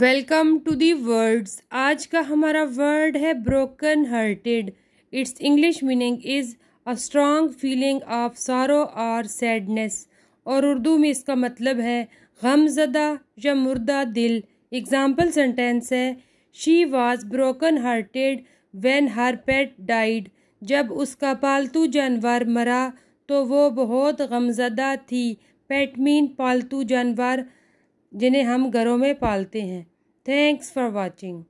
welcome to the words आज का हमारा वर्ड है broken hearted it's English meaning is a strong feeling of sorrow और sadness और उर्दू में इसका मतलब है गमजदा या मुर्दा दिल एग्ज़ाम्पल सेंटेंस है she was broken hearted when her pet died जब उसका पालतू जानवर मरा तो वो बहुत गमजदा थी पेट मीन पालतू जानवर जिन्हें हम घरों में पालते हैं थैंक्स फॉर वॉचिंग